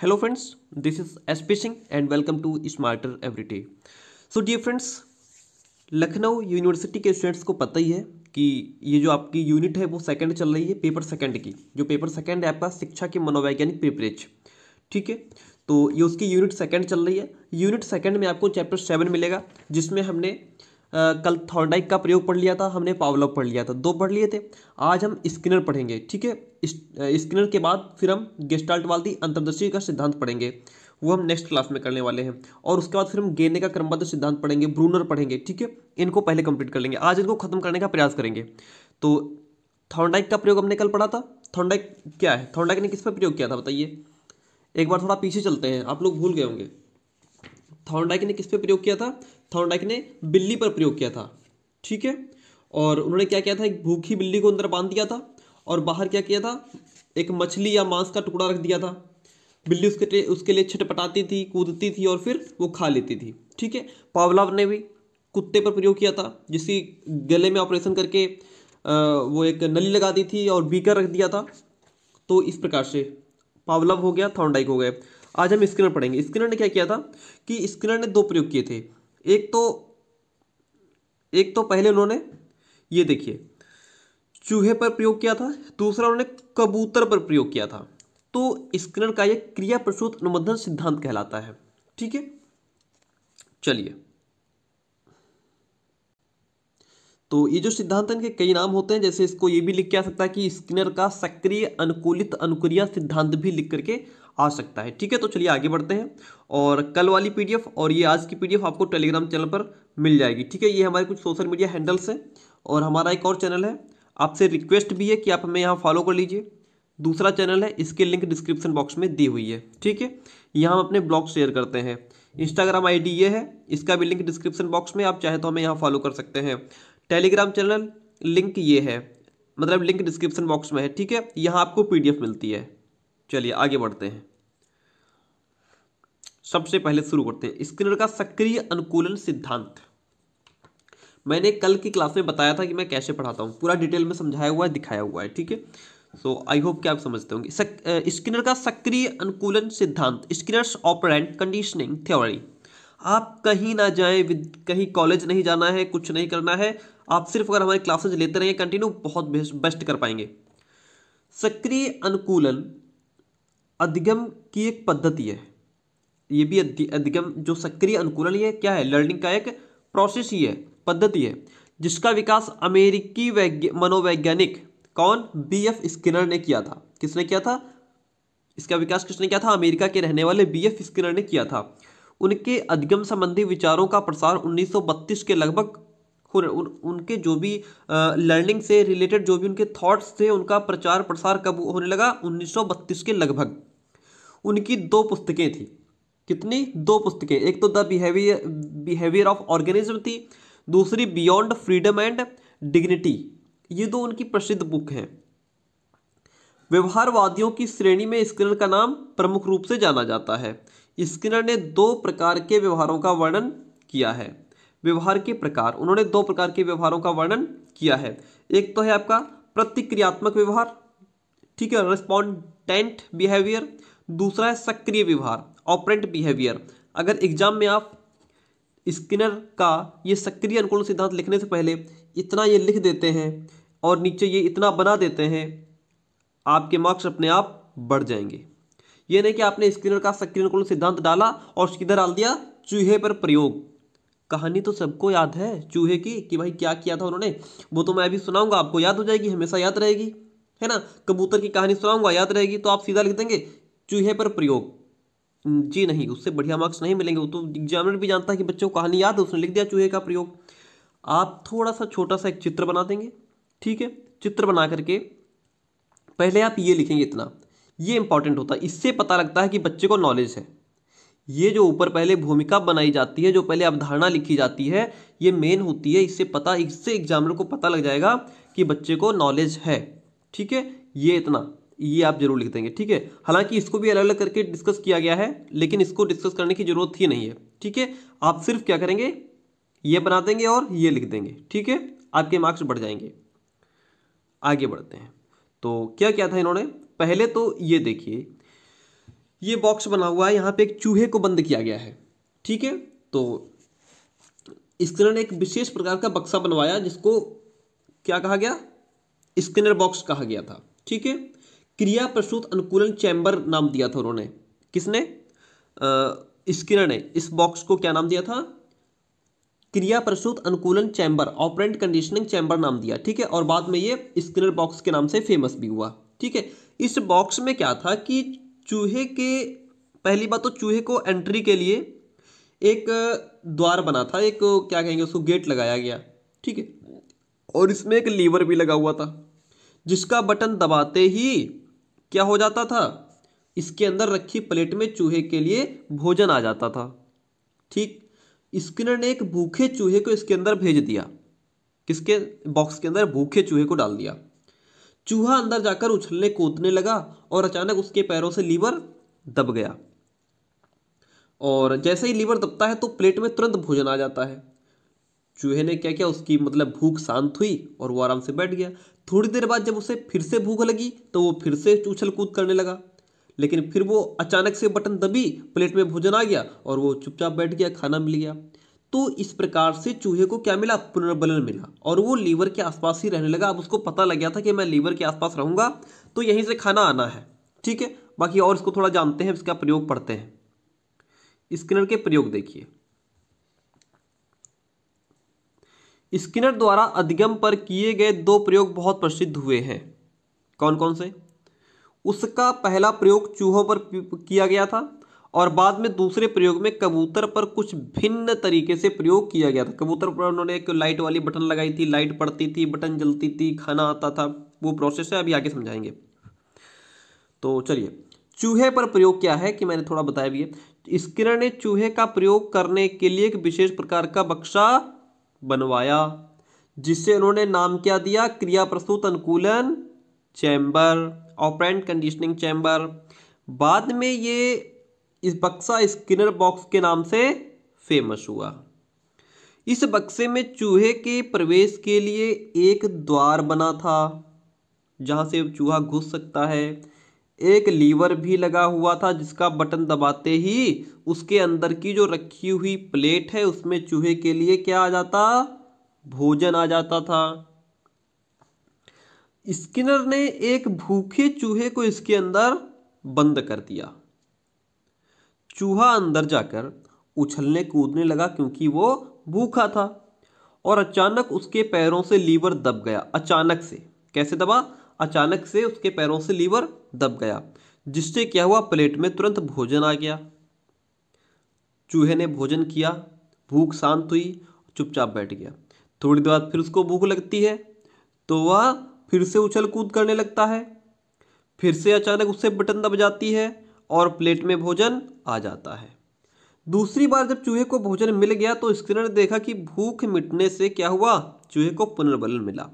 hello friends this is sp singh and welcome to smarter every day so dear friends Lucknow university के students को पता ही है कि ये जो आपकी यूनिट है वो सेकंड चल रही है पेपर सेकंड की जो पेपर सेकंड है आपका शिक्षा के मनोवैज्ञानिक पेपरेज ठीक है तो ये उसकी यूनिट सेकंड चल रही है यूनिट सेकंड में आपको चैप्टर सेवन मिलेगा जिसमें हमने कल थॉर्नडाइक का प्रयोग पढ़ लिया था हमने पावलोव पढ़ लिया था दो पढ़ लिए थे आज हम स्किनर पढ़ेंगे ठीक है स्किनर के बाद फिर हम गेस्टाल्ट वाली अंतर्दर्शी का सिद्धांत पढ़ेंगे वो हम नेक्स्ट क्लास में करने वाले हैं और उसके बाद फिर हम गेने का क्रमबद्ध सिद्धांत पढ़ेंगे ब्रूनर पढ़ेंगे ठीक है इनको पहले कंप्लीट कर लेंगे आज इनको खत्म करने का प्रयास करेंगे तो थॉर्नडाइक का प्रयोग हमने कल पढ़ा था थॉर्नडाइक क्या है थॉर्नडाइक ने किस पर प्रयोग किया था बताइए एक बार थोड़ा पीछे चलते हैं आप लोग भूल गए होंगे थॉर्नडाइक ने किस पे प्रयोग किया था थॉर्नडाइक ने बिल्ली पर प्रयोग किया था ठीक है और उन्होंने क्या किया था एक भूखी बिल्ली को अंदर बांध दिया था और बाहर क्या किया था एक मछली या मांस का टुकड़ा रख दिया था बिल्ली उसके उसके लिए छटपटाती थी कूदती थी और फिर वो खा लेती थी ठीक है पावलाव ने भी कुत्ते पर प्रयोग किया था जिसकी गले में ऑपरेशन करके वो एक नली लगा दी थी और बीकर रख दिया था तो इस प्रकार से पावलव हो गया थॉन्डाइक हो गए आज हम स्किनर पढ़ेंगे स्किनर ने क्या किया था कि स्किनर ने दो प्रयोग किए थे एक तो एक तो पहले उन्होंने ये देखिए चूहे पर प्रयोग किया था दूसरा उन्होंने कबूतर पर प्रयोग किया था तो स्किनर का यह क्रिया प्रसूत अनुबंधन सिद्धांत कहलाता है ठीक है चलिए तो ये जो सिद्धांत इनके कई नाम होते हैं जैसे इसको ये भी लिख के आ सकता है कि स्किनर का सक्रिय अनुकूलित अनुक्रिया सिद्धांत भी लिख करके आ सकता है ठीक है तो चलिए आगे बढ़ते हैं और कल वाली पीडीएफ और ये आज की पीडीएफ आपको टेलीग्राम चैनल पर मिल जाएगी ठीक है ये हमारे कुछ सोशल मीडिया हैंडल्स हैं और हमारा एक और चैनल है आपसे रिक्वेस्ट भी है कि आप हमें यहाँ फॉलो कर लीजिए दूसरा चैनल है इसके लिंक डिस्क्रिप्शन बॉक्स में दी हुई है ठीक है यहाँ हम अपने ब्लॉग शेयर करते हैं इंस्टाग्राम आईडी ये है इसका भी लिंक डिस्क्रिप्शन बॉक्स में आप चाहे तो हमें यहाँ फॉलो कर सकते हैं टेलीग्राम चैनल लिंक ये है मतलब लिंक डिस्क्रिप्शन बॉक्स में है ठीक है यहाँ आपको पीडीएफ मिलती है चलिए आगे बढ़ते हैं सबसे पहले शुरू करते हैं स्क्रीनर का सक्रिय अनुकूलन सिद्धांत मैंने कल की क्लास में बताया था कि मैं कैसे पढ़ाता हूँ पूरा डिटेल में समझाया हुआ है दिखाया हुआ है ठीक है सो आई होप कि आप समझते होंगे स्किनर का सक्रिय अनुकूलन सिद्धांत स्किनर्स ऑपरेंट कंडीशनिंग थ्योरी आप कहीं ना जाए कहीं कॉलेज नहीं जाना है कुछ नहीं करना है आप सिर्फ अगर हमारी क्लासेज लेते रहेंगे कंटिन्यू बहुत बेस्ट कर पाएंगे सक्रिय अनुकूलन अधिगम की एक पद्धति है ये भी अधिगम जो सक्रिय अनुकूलन ये क्या है लर्निंग का एक प्रोसेस ही है पद्धति है जिसका विकास अमेरिकी मनोवैज्ञानिक कौन बी एफ स्किनर ने किया था किसने किया था इसका विकास किसने किया था अमेरिका के रहने वाले बी एफ स्किनर ने किया था उनके अधिगम संबंधी विचारों का प्रसार 1932 के लगभग उन, उनके जो भी लर्निंग से रिलेटेड जो भी उनके थॉट्स थे उनका प्रचार प्रसार कब होने लगा 1932 के लगभग उनकी दो पुस्तकें थी कितनी दो पुस्तकें एक तो the behaviour behaviour of organism थी दूसरी बियॉन्ड फ्रीडम एंड डिग्निटी ये दो उनकी प्रसिद्ध बुक हैं व्यवहारवादियों की श्रेणी में स्किनर का नाम प्रमुख रूप से जाना जाता है स्किनर ने दो प्रकार के व्यवहारों का वर्णन किया है व्यवहार के प्रकार उन्होंने दो प्रकार के व्यवहारों का वर्णन किया है एक तो है आपका प्रतिक्रियात्मक व्यवहार ठीक है रेस्पॉन्डेंट बिहेवियर दूसरा है सक्रिय व्यवहार ऑपरेंट बिहेवियर अगर एग्जाम में आप स्किनर का ये सक्रिय अनुकूल सिद्धांत लिखने से पहले इतना ये लिख देते हैं और नीचे ये इतना बना देते हैं आपके मार्क्स अपने आप बढ़ जाएंगे ये नहीं कि आपने स्किनर का सक्रिय अनुकूल सिद्धांत डाला और किधर डाल दिया चूहे पर प्रयोग कहानी तो सबको याद है चूहे की कि भाई क्या किया था उन्होंने वो तो मैं अभी सुनाऊंगा आपको याद हो जाएगी हमेशा याद रहेगी है ना कबूतर की कहानी सुनाऊंगा याद रहेगी तो आप सीधा लिख देंगे चूहे पर प्रयोग जी नहीं उससे बढ़िया मार्क्स नहीं मिलेंगे वो तो एग्जामिनर भी जानता है कि बच्चों को कहानी याद है उसने लिख दिया चूहे का प्रयोग आप थोड़ा सा छोटा सा एक चित्र बना देंगे ठीक है चित्र बना करके पहले आप ये लिखेंगे इतना ये इंपॉर्टेंट होता है इससे पता लगता है कि बच्चे को नॉलेज है ये जो ऊपर पहले भूमिका बनाई जाती है जो पहले अवधारणा लिखी जाती है ये मेन होती है इससे पता इससे एग्जामिनर को पता लग जाएगा कि बच्चे को नॉलेज है ठीक है ये इतना ये आप जरूर लिख देंगे ठीक है हालांकि इसको भी अलग अलग करके डिस्कस किया गया है लेकिन इसको डिस्कस करने की जरूरत ही नहीं है ठीक है आप सिर्फ क्या करेंगे ये बना देंगे और ये लिख देंगे ठीक है आपके मार्क्स बढ़ जाएंगे आगे बढ़ते हैं तो क्या क्या था इन्होंने पहले तो ये देखिए ये बॉक्स बना हुआ है यहाँ पे एक चूहे को बंद किया गया है ठीक है तो स्किनर ने एक विशेष प्रकार का बक्सा बनवाया जिसको क्या कहा गया स्किनर बॉक्स कहा गया था ठीक है क्रिया प्रसूत अनुकूलन चैम्बर नाम दिया था उन्होंने किसने स्किनर ने इस बॉक्स को क्या नाम दिया था क्रिया प्रसूत अनुकूलन चैम्बर ऑपरेंट कंडीशनिंग चैम्बर नाम दिया ठीक है और बाद में ये स्किनर बॉक्स के नाम से फेमस भी हुआ ठीक है इस बॉक्स में क्या था कि चूहे के पहली बात तो चूहे को एंट्री के लिए एक द्वार बना था एक क्या कहेंगे उसको गेट लगाया गया ठीक है और इसमें एक लीवर भी लगा हुआ था जिसका बटन दबाते ही क्या हो जाता था इसके अंदर रखी प्लेट में चूहे के लिए भोजन आ जाता था ठीक स्किनर ने एक भूखे चूहे को इसके अंदर भेज दिया किसके बॉक्स के अंदर भूखे चूहे को डाल दिया चूहा अंदर जाकर उछलने कूदने लगा और अचानक उसके पैरों से लीवर दब गया और जैसे ही लीवर दबता है तो प्लेट में तुरंत भोजन आ जाता है चूहे ने क्या किया उसकी मतलब भूख शांत हुई और वो आराम से बैठ गया थोड़ी देर बाद जब उसे फिर से भूख लगी तो वो फिर से उछल कूद करने लगा लेकिन फिर वो अचानक से बटन दबी प्लेट में भोजन आ गया और वो चुपचाप बैठ गया खाना मिल गया तो इस प्रकार से चूहे को क्या मिला पुनर्बलन मिला और वो लीवर के आसपास ही रहने लगा अब उसको पता लग गया था कि मैं लीवर के आसपास रहूंगा तो यहीं से खाना आना है ठीक है बाकी और इसको थोड़ा जानते हैं इसका प्रयोग पढ़ते हैं स्किनर के प्रयोग देखिए स्किनर द्वारा अधिगम पर किए गए दो प्रयोग बहुत प्रसिद्ध हुए हैं कौन कौन से उसका पहला प्रयोग चूहों पर किया गया था और बाद में दूसरे प्रयोग में कबूतर पर कुछ भिन्न तरीके से प्रयोग किया गया था कबूतर पर उन्होंने एक लाइट वाली बटन लगाई थी लाइट पड़ती थी बटन जलती थी खाना आता था वो प्रोसेस है अभी आगे समझाएंगे तो चलिए चूहे पर प्रयोग क्या है कि मैंने थोड़ा बताया भी है स्किनर ने चूहे का प्रयोग करने के लिए एक विशेष प्रकार का बक्सा बनवाया जिससे उन्होंने नाम क्या दिया क्रिया प्रस्तुत अनुकूलन चैम्बर ऑपरेंट कंडीशनिंग चैम्बर बाद में ये इस बक्सा स्किनर बॉक्स के नाम से फेमस हुआ इस बक्से में चूहे के प्रवेश के लिए एक द्वार बना था जहां से चूहा घुस सकता है एक लीवर भी लगा हुआ था जिसका बटन दबाते ही उसके अंदर की जो रखी हुई प्लेट है उसमें चूहे के लिए क्या आ जाता भोजन आ जाता था स्किनर ने एक भूखे चूहे को इसके अंदर बंद कर दिया चूहा अंदर जाकर उछलने कूदने लगा क्योंकि वो भूखा था और अचानक उसके पैरों से लीवर दब गया अचानक से कैसे दबा अचानक से उसके पैरों से लीवर दब गया जिससे क्या हुआ प्लेट में तुरंत भोजन आ गया चूहे ने भोजन किया भूख शांत हुई चुपचाप बैठ गया थोड़ी देर बाद फिर उसको भूख लगती है तो वह फिर से उछल कूद करने लगता है फिर से अचानक उससे बटन दब जाती है और प्लेट में भोजन आ जाता है दूसरी बार जब चूहे को भोजन मिल गया तो स्क्रीनर ने देखा कि भूख मिटने से क्या हुआ चूहे को पुनर्बलन मिला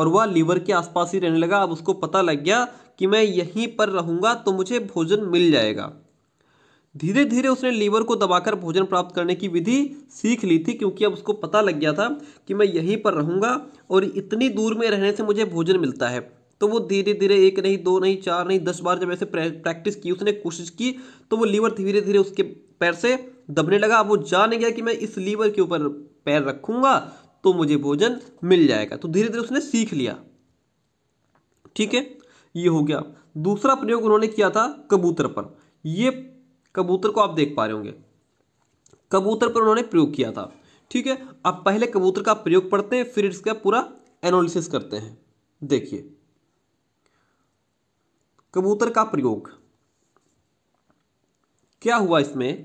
और वह लीवर के आसपास ही रहने लगा अब उसको पता लग गया कि मैं यहीं पर रहूंगा तो मुझे भोजन मिल जाएगा धीरे धीरे उसने लीवर को दबाकर भोजन प्राप्त करने की विधि सीख ली थी क्योंकि अब उसको पता लग गया था कि मैं यहीं पर रहूंगा और इतनी दूर में रहने से मुझे भोजन मिलता है तो वो धीरे धीरे एक नहीं दो नहीं चार नहीं दस बार जब ऐसे प्रैक्टिस की उसने कोशिश की तो वो लीवर धीरे धीरे उसके पैर से दबने लगा वो जान गया कि मैं इस लीवर के ऊपर पैर रखूंगा तो मुझे भोजन मिल जाएगा तो धीरे धीरे उसने सीख लिया ठीक है ये हो गया दूसरा प्रयोग उन्होंने किया था कबूतर पर ये कबूतर को आप देख पा रहे होंगे कबूतर पर उन्होंने प्रयोग किया था ठीक है अब पहले कबूतर का प्रयोग पढ़ते हैं फिर इसका पूरा एनालिसिस करते हैं देखिए कबूतर का प्रयोग क्या हुआ इसमें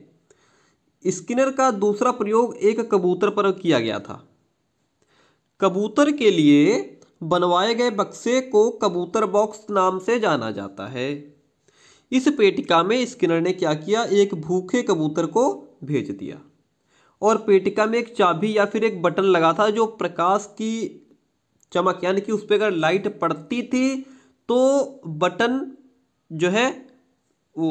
स्किनर का दूसरा प्रयोग एक कबूतर पर किया गया था कबूतर के लिए बनवाए गए बक्से को कबूतर बॉक्स नाम से जाना जाता है इस पेटिका में स्किनर ने क्या किया एक भूखे कबूतर को भेज दिया और पेटिका में एक चाबी या फिर एक बटन लगा था जो प्रकाश की चमक यानी कि उस पर अगर लाइट पड़ती थी तो बटन जो है वो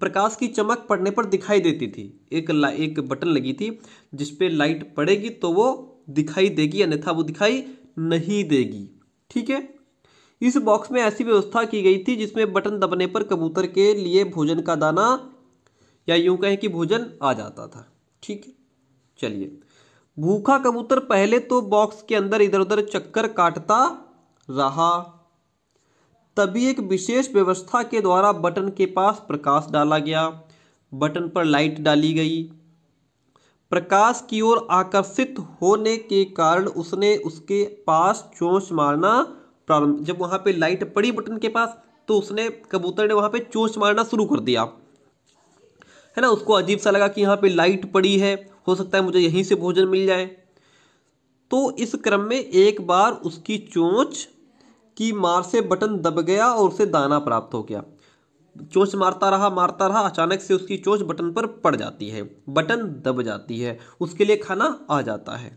प्रकाश की चमक पड़ने पर दिखाई देती थी एक ला, एक बटन लगी थी जिस पे लाइट पड़ेगी तो वो दिखाई देगी अन्यथा वो दिखाई नहीं देगी ठीक है इस बॉक्स में ऐसी व्यवस्था की गई थी जिसमें बटन दबने पर कबूतर के लिए भोजन का दाना या यूं कहें कि भोजन आ जाता था ठीक है चलिए भूखा कबूतर पहले तो बॉक्स के अंदर इधर उधर चक्कर काटता रहा तभी एक विशेष व्यवस्था के द्वारा बटन के पास प्रकाश डाला गया बटन पर लाइट डाली गई प्रकाश की ओर आकर्षित होने के कारण उसने उसके पास चोंच मारना प्रारंभ जब वहाँ पे लाइट पड़ी बटन के पास तो उसने कबूतर ने वहाँ पे चोंच मारना शुरू कर दिया है ना उसको अजीब सा लगा कि यहाँ पे लाइट पड़ी है हो सकता है मुझे यहीं से भोजन मिल जाए तो इस क्रम में एक बार उसकी चोंच कि मार से बटन दब गया और उसे दाना प्राप्त हो गया चोच मारता रहा मारता रहा अचानक से उसकी चोच बटन पर पड़ जाती है बटन दब जाती है उसके लिए खाना आ जाता है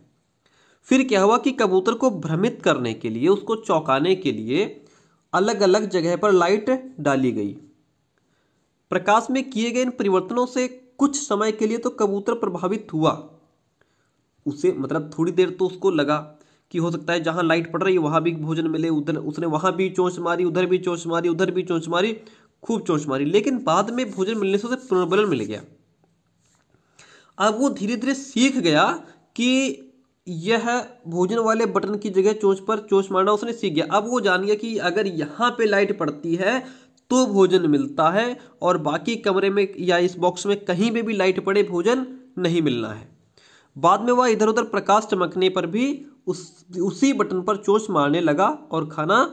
फिर क्या हुआ कि कबूतर को भ्रमित करने के लिए उसको चौंकाने के लिए अलग अलग जगह पर लाइट डाली गई प्रकाश में किए गए इन परिवर्तनों से कुछ समय के लिए तो कबूतर प्रभावित हुआ उसे मतलब थोड़ी देर तो उसको लगा कि हो सकता है जहाँ लाइट पड़ रही है वहाँ भी भोजन मिले उधर उसने वहाँ भी चोंच मारी उधर भी चोंच मारी उधर भी चोंच मारी खूब चोंच मारी लेकिन बाद में भोजन मिलने से उसे पुनर्बलन मिल गया अब वो धीरे धीरे सीख गया कि यह भोजन वाले बटन की जगह चोंच पर चोंच मारना उसने सीख गया अब वो जान गया कि अगर यहाँ पे लाइट पड़ती है तो भोजन मिलता है और बाकी कमरे में या इस बॉक्स में कहीं पे भी लाइट पड़े भोजन नहीं मिलना है बाद में वह इधर उधर प्रकाश चमकने पर भी उस उसी बटन पर चोच मारने लगा और खाना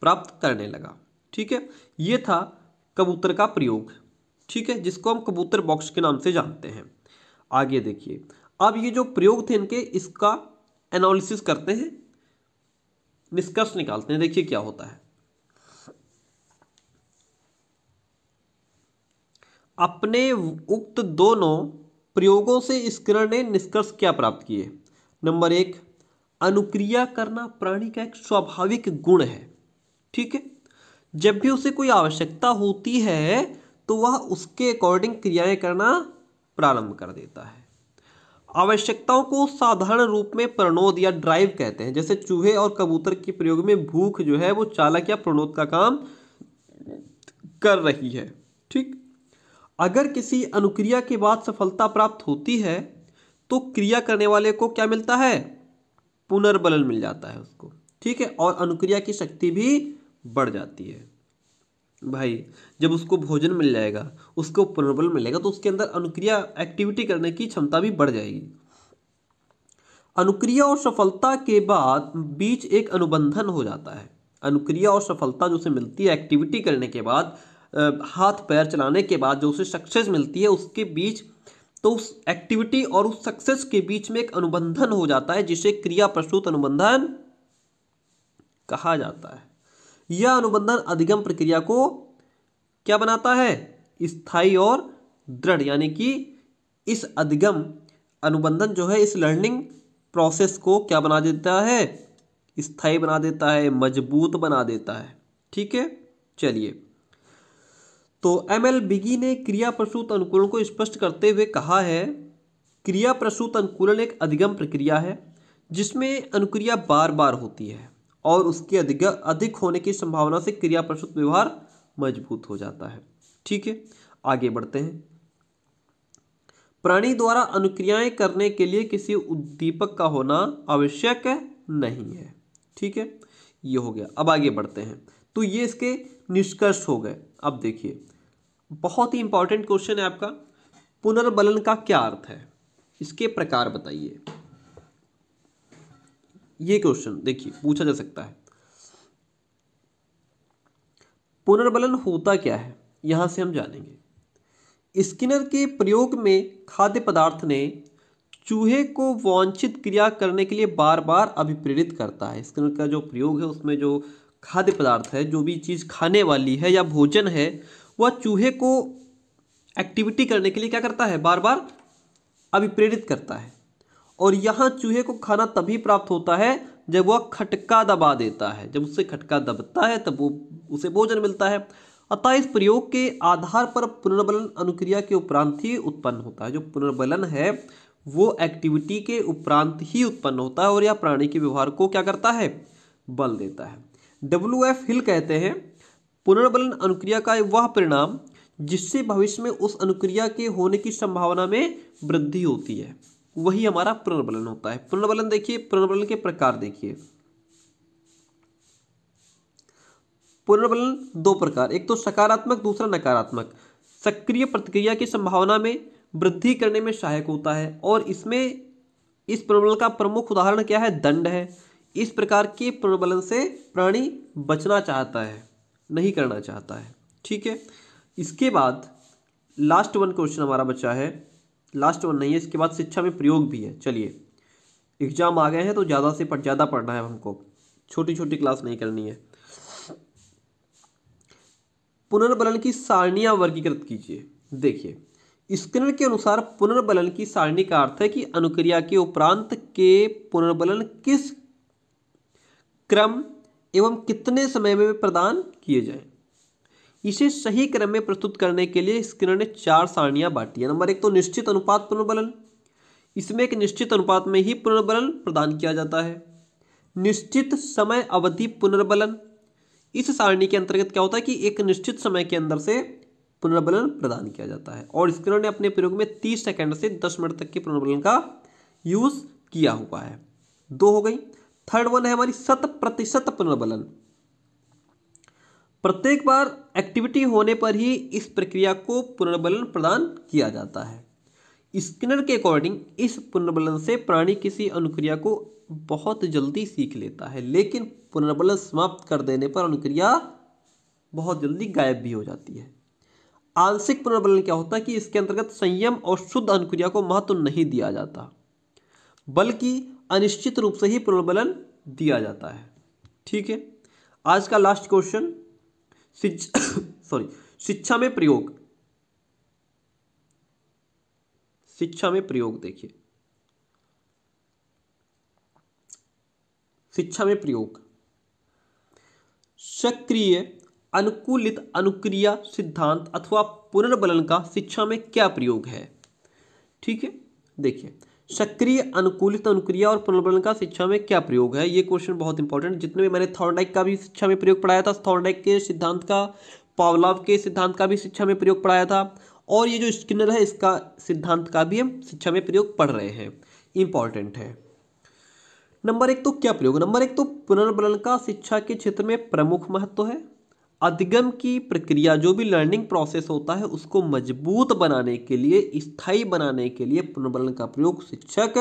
प्राप्त करने लगा ठीक है ये था कबूतर का प्रयोग ठीक है जिसको हम कबूतर बॉक्स के नाम से जानते हैं आगे देखिए अब ये जो प्रयोग थे इनके इसका एनालिसिस करते हैं निष्कर्ष निकालते हैं देखिए क्या होता है अपने उक्त दोनों प्रयोगों से स्किनर ने निष्कर्ष क्या प्राप्त किए नंबर एक अनुक्रिया करना प्राणी का एक स्वाभाविक गुण है ठीक है जब भी उसे कोई आवश्यकता होती है तो वह उसके अकॉर्डिंग क्रियाएं करना प्रारंभ कर देता है आवश्यकताओं को साधारण रूप में प्रणोद या ड्राइव कहते हैं जैसे चूहे और कबूतर के प्रयोग में भूख जो है वो चालक या प्रणोद का काम कर रही है ठीक अगर किसी अनुक्रिया के बाद सफलता प्राप्त होती है तो क्रिया करने वाले को क्या मिलता है पुनर्बलन मिल जाता है उसको ठीक है और अनुक्रिया की शक्ति भी बढ़ जाती है भाई जब उसको भोजन मिल जाएगा उसको पुनर्बल मिलेगा तो उसके अंदर अनुक्रिया एक्टिविटी करने की क्षमता भी बढ़ जाएगी अनुक्रिया और सफलता के बाद बीच एक अनुबंधन हो जाता है अनुक्रिया और सफलता जो उसे मिलती है एक्टिविटी करने के बाद हाथ पैर चलाने के बाद जो उसे सक्सेस मिलती है उसके बीच तो उस एक्टिविटी और उस सक्सेस के बीच में एक अनुबंधन हो जाता है जिसे क्रिया प्रस्तुत अनुबंधन कहा जाता है यह अनुबंधन अधिगम प्रक्रिया को क्या बनाता है स्थायी और दृढ़ यानी कि इस अधिगम अनुबंधन जो है इस लर्निंग प्रोसेस को क्या बना देता है स्थायी बना देता है मजबूत बना देता है ठीक है चलिए तो एम एल बिगी ने क्रिया प्रसूत अनुकूलन को स्पष्ट करते हुए कहा है क्रिया प्रसूत अनुकूलन एक अधिगम प्रक्रिया है जिसमें अनुक्रिया बार बार होती है और उसके अधिक अधिक होने की संभावना से क्रिया प्रसूत व्यवहार मजबूत हो जाता है ठीक है आगे बढ़ते हैं प्राणी द्वारा अनुक्रियाएं करने के लिए किसी उद्दीपक का होना आवश्यक नहीं है ठीक है ये हो गया अब आगे बढ़ते हैं तो ये इसके निष्कर्ष हो गए अब देखिए बहुत ही इंपॉर्टेंट क्वेश्चन है आपका पुनर्बलन का क्या अर्थ है इसके प्रकार बताइए ये क्वेश्चन देखिए पूछा जा सकता है पुनर्बलन होता क्या है यहां से हम जानेंगे स्किनर के प्रयोग में खाद्य पदार्थ ने चूहे को वांछित क्रिया करने के लिए बार बार अभिप्रेरित करता है स्किनर का जो प्रयोग है उसमें जो खाद्य पदार्थ है जो भी चीज़ खाने वाली है या भोजन है वह चूहे को एक्टिविटी करने के लिए क्या करता है बार बार अभिप्रेरित करता है और यहाँ चूहे को खाना तभी प्राप्त होता है जब वह खटका दबा देता है जब उससे खटका दबता है तब वो उसे भोजन मिलता है अतः इस प्रयोग के आधार पर पुनर्बलन अनुक्रिया के उपरांत ही उत्पन्न होता है जो पुनर्बलन है वो एक्टिविटी के उपरांत ही उत्पन्न होता है और यह प्राणी के व्यवहार को क्या करता है बल देता है डब्ल्यू एफ हिल कहते हैं पुनर्बलन अनुक्रिया का वह परिणाम जिससे भविष्य में उस अनुक्रिया के होने की संभावना में वृद्धि होती है वही हमारा पुनर्बलन होता है पुनर्बलन देखिए पुनर्बलन के प्रकार देखिए पुनर्बलन दो प्रकार एक तो सकारात्मक दूसरा नकारात्मक सक्रिय प्रतिक्रिया की संभावना में वृद्धि करने में सहायक होता है और इसमें इस पुनर्बलन का प्रमुख उदाहरण क्या है दंड है इस प्रकार के पुनर्बलन से प्राणी बचना चाहता है नहीं करना चाहता है ठीक है इसके बाद लास्ट वन क्वेश्चन हमारा बचा है लास्ट वन नहीं है इसके बाद शिक्षा में प्रयोग भी है चलिए एग्जाम आ गए हैं तो ज़्यादा से पढ़ ज़्यादा पढ़ना है हमको छोटी छोटी क्लास नहीं करनी है पुनर्बलन की सारणियाँ वर्गीकृत कीजिए देखिए स्क्रीन के अनुसार पुनर्बलन की सारणी का अर्थ है कि अनुक्रिया के उपरांत के पुनर्बलन किस क्रम एवं कितने समय में प्रदान किए जाएं इसे सही क्रम में प्रस्तुत करने के लिए स्किनर ने चार सारणियां बांटी है नंबर एक तो निश्चित अनुपात पुनर्बलन इसमें एक निश्चित अनुपात में ही पुनर्बलन प्रदान किया जाता है निश्चित समय अवधि पुनर्बलन इस सारणी के अंतर्गत क्या होता है कि एक निश्चित समय के अंदर से पुनर्बलन प्रदान किया जाता है और स्किनर ने अपने प्रयोग में तीस सेकेंड से दस मिनट तक के पुनर्बलन का यूज़ किया हुआ है दो हो गई थर्ड वन है हमारी शत प्रतिशत पुनर्बलन प्रत्येक बार एक्टिविटी होने पर ही इस प्रक्रिया को पुनर्बलन प्रदान किया जाता है स्किनर के अकॉर्डिंग इस पुनर्बलन से प्राणी किसी अनुक्रिया को बहुत जल्दी सीख लेता है लेकिन पुनर्बलन समाप्त कर देने पर अनुक्रिया बहुत जल्दी गायब भी हो जाती है आंशिक पुनर्बलन क्या होता है कि इसके अंतर्गत संयम और शुद्ध अनुक्रिया को महत्व नहीं दिया जाता बल्कि अनिश्चित रूप से ही प्रबलन दिया जाता है ठीक है आज का लास्ट क्वेश्चन सॉरी शिक्षा में प्रयोग शिक्षा में प्रयोग देखिए शिक्षा में प्रयोग सक्रिय अनुकूलित अनुक्रिया सिद्धांत अथवा पुनर्बलन का शिक्षा में क्या प्रयोग है ठीक है देखिए सक्रिय अनुकूलित अनुक्रिया और पुनर्वलन का शिक्षा में क्या प्रयोग है ये क्वेश्चन बहुत इंपॉर्टेंट जितने भी मैंने थॉर्नडाइक का भी शिक्षा में प्रयोग पढ़ाया था थॉर्नडाइक के सिद्धांत का पावलाव के सिद्धांत का भी शिक्षा में प्रयोग पढ़ाया था और ये जो स्किनर है इसका सिद्धांत का भी हम शिक्षा में प्रयोग पढ़ रहे हैं इंपॉर्टेंट है नंबर एक तो क्या प्रयोग नंबर एक तो पुनर्वलन का शिक्षा के क्षेत्र में प्रमुख महत्व है अधिगम की प्रक्रिया जो भी लर्निंग प्रोसेस होता है उसको मजबूत बनाने के लिए स्थायी बनाने के लिए पुनर्बलन का प्रयोग शिक्षक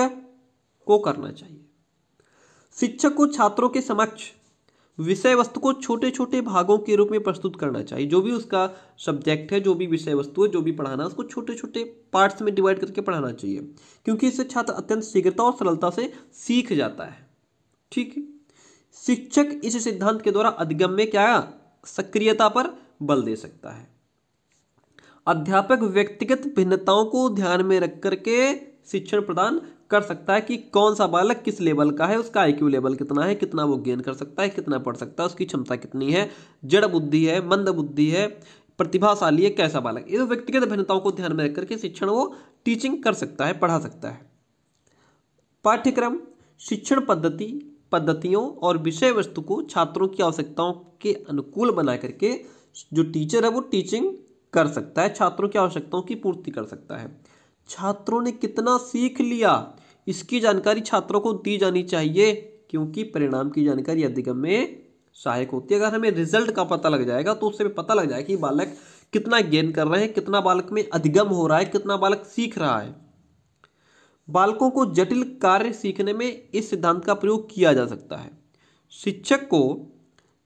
को करना चाहिए शिक्षक को छात्रों के समक्ष विषय वस्तु को छोटे छोटे भागों के रूप में प्रस्तुत करना चाहिए जो भी उसका सब्जेक्ट है जो भी विषय वस्तु है जो भी पढ़ाना है उसको छोटे छोटे पार्ट्स में डिवाइड करके पढ़ाना चाहिए क्योंकि इससे छात्र अत्यंत शीघ्रता और सरलता से सीख जाता है ठीक है शिक्षक इस सिद्धांत के द्वारा अधिगम में क्या सक्रियता पर बल दे सकता है अध्यापक व्यक्तिगत भिन्नताओं को ध्यान में रख करके शिक्षण प्रदान कर सकता है कि कौन सा बालक किस लेवल का है उसका आईक्यू लेवल कितना है कितना वो गेन कर सकता है कितना पढ़ सकता है उसकी क्षमता कितनी है जड़ बुद्धि है मंद बुद्धि है प्रतिभाशाली है कैसा बालक इन व्यक्तिगत भिन्नताओं को ध्यान में रख करके शिक्षण वो टीचिंग कर सकता है पढ़ा सकता है पाठ्यक्रम शिक्षण पद्धति पद्धतियों और विषय वस्तु को छात्रों की आवश्यकताओं के अनुकूल बना करके जो टीचर है वो टीचिंग कर सकता है छात्रों की आवश्यकताओं की पूर्ति कर सकता है छात्रों ने कितना सीख लिया इसकी जानकारी छात्रों को दी जानी चाहिए क्योंकि परिणाम की जानकारी अधिगम में सहायक होती है अगर हमें रिजल्ट का पता लग जाएगा तो उससे पता लग जाएगा कि बालक कितना गेन कर रहे हैं कितना बालक में अधिगम हो रहा है कितना बालक सीख रहा है बालकों को जटिल कार्य सीखने में इस सिद्धांत का प्रयोग किया जा सकता है शिक्षक को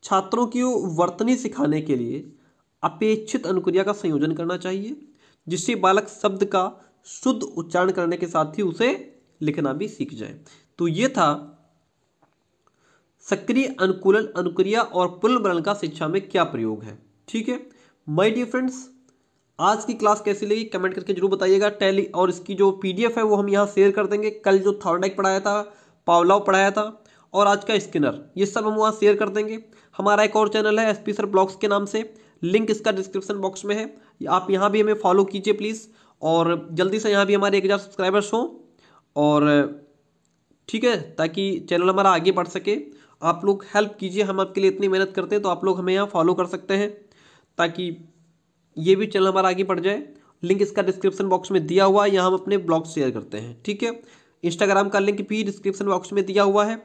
छात्रों की वर्तनी सिखाने के लिए अपेक्षित अनुक्रिया का संयोजन करना चाहिए जिससे बालक शब्द का शुद्ध उच्चारण करने के साथ ही उसे लिखना भी सीख जाए तो ये था सक्रिय अनुकूलन अनुक्रिया और पुनर्मरण का शिक्षा में क्या प्रयोग है ठीक है माई डियर फ्रेंड्स आज की क्लास कैसी लगी कमेंट करके जरूर बताइएगा टैली और इसकी जो पीडीएफ है वो हम यहाँ शेयर कर देंगे कल जो थॉर्डेक पढ़ाया था पावलाव पढ़ाया था और आज का स्किनर ये सब हम वहाँ शेयर कर देंगे हमारा एक और चैनल है एस सर ब्लॉग्स के नाम से लिंक इसका डिस्क्रिप्शन बॉक्स में है आप यहाँ भी हमें फॉलो कीजिए प्लीज़ और जल्दी से यहाँ भी हमारे एक हज़ार सब्सक्राइबर्स हों और ठीक है ताकि चैनल हमारा आगे बढ़ सके आप लोग हेल्प कीजिए हम आपके लिए इतनी मेहनत करते हैं तो आप लोग हमें यहाँ फॉलो कर सकते हैं ताकि ये भी चैनल हमारा आगे बढ़ जाए लिंक इसका डिस्क्रिप्शन बॉक्स में दिया हुआ है यहाँ हम अपने ब्लॉग शेयर करते हैं ठीक है इंस्टाग्राम का लिंक भी डिस्क्रिप्शन बॉक्स में दिया हुआ है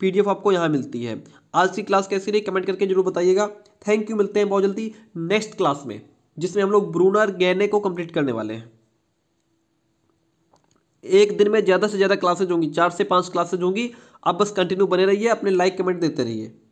पीडीएफ आपको यहाँ मिलती है आज की क्लास कैसी रही कमेंट करके जरूर बताइएगा थैंक यू मिलते हैं बहुत जल्दी नेक्स्ट क्लास में जिसमें हम लोग ब्रूनर गैने को कंप्लीट करने वाले हैं एक दिन में ज़्यादा से ज़्यादा क्लासेज होंगी चार से पांच क्लासेज होंगी आप बस कंटिन्यू बने रहिए अपने लाइक कमेंट देते रहिए